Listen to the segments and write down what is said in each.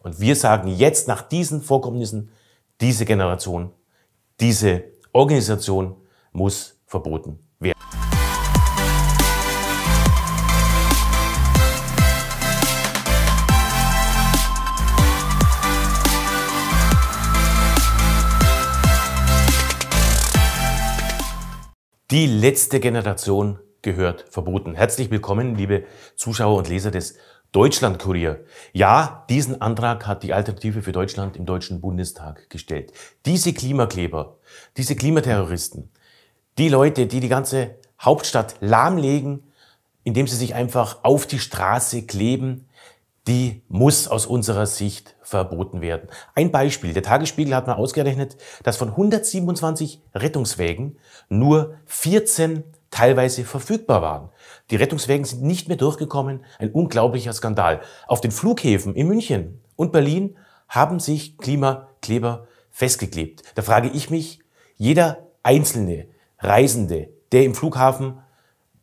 Und wir sagen jetzt nach diesen Vorkommnissen, diese Generation, diese Organisation muss verboten werden. Die letzte Generation gehört verboten. Herzlich willkommen, liebe Zuschauer und Leser des Deutschlandkurier. Ja, diesen Antrag hat die Alternative für Deutschland im Deutschen Bundestag gestellt. Diese Klimakleber, diese Klimaterroristen, die Leute, die die ganze Hauptstadt lahmlegen, indem sie sich einfach auf die Straße kleben, die muss aus unserer Sicht verboten werden. Ein Beispiel. Der Tagesspiegel hat mal ausgerechnet, dass von 127 Rettungswägen nur 14 teilweise verfügbar waren. Die Rettungswägen sind nicht mehr durchgekommen, ein unglaublicher Skandal. Auf den Flughäfen in München und Berlin haben sich Klimakleber festgeklebt. Da frage ich mich, jeder einzelne Reisende, der im Flughafen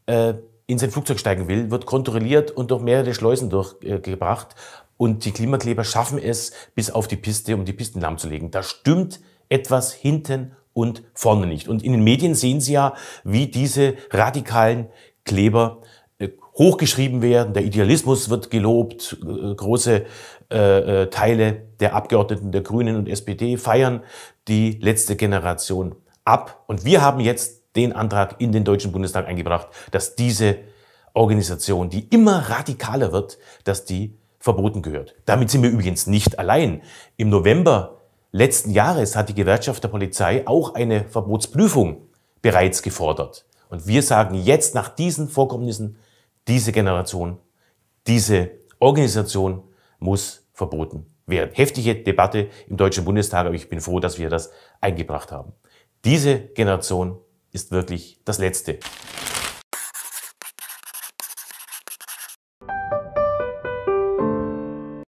äh, in sein Flugzeug steigen will, wird kontrolliert und durch mehrere Schleusen durchgebracht. Äh, und die Klimakleber schaffen es bis auf die Piste, um die Pisten lahmzulegen. Da stimmt etwas hinten und vorne nicht. Und in den Medien sehen Sie ja, wie diese radikalen Kleber äh, hochgeschrieben werden, der Idealismus wird gelobt, äh, große äh, äh, Teile der Abgeordneten der Grünen und SPD feiern die letzte Generation ab. Und wir haben jetzt den Antrag in den Deutschen Bundestag eingebracht, dass diese Organisation, die immer radikaler wird, dass die verboten gehört. Damit sind wir übrigens nicht allein. Im November Letzten Jahres hat die Gewerkschaft der Polizei auch eine Verbotsprüfung bereits gefordert. Und wir sagen jetzt nach diesen Vorkommnissen, diese Generation, diese Organisation muss verboten werden. Heftige Debatte im Deutschen Bundestag, aber ich bin froh, dass wir das eingebracht haben. Diese Generation ist wirklich das Letzte.